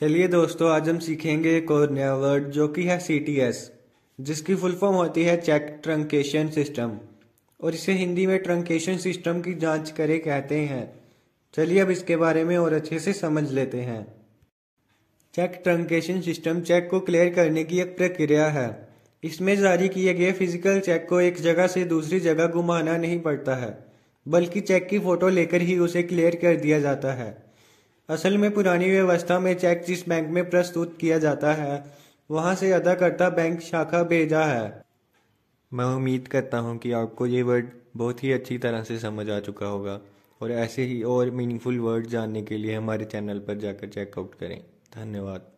चलिए दोस्तों आज हम सीखेंगे एक और नया वर्ड जो कि है सी जिसकी फुल फॉर्म होती है चेक ट्रंकेशन सिस्टम और इसे हिंदी में ट्रंकेशन सिस्टम की जांच करे कहते हैं चलिए अब इसके बारे में और अच्छे से समझ लेते हैं चेक ट्रंकेशन सिस्टम चेक को क्लियर करने की एक प्रक्रिया है इसमें जारी किए गए फिजिकल चेक को एक जगह से दूसरी जगह घुमाना नहीं पड़ता है बल्कि चेक की फोटो लेकर ही उसे क्लियर कर दिया जाता है असल में पुरानी व्यवस्था में चेक जिस बैंक में प्रस्तुत किया जाता है वहां से अदाकर्ता बैंक शाखा भेजा है मैं उम्मीद करता हूं कि आपको ये वर्ड बहुत ही अच्छी तरह से समझ आ चुका होगा और ऐसे ही और मीनिंगफुल वर्ड जानने के लिए हमारे चैनल पर जाकर चेकआउट करें धन्यवाद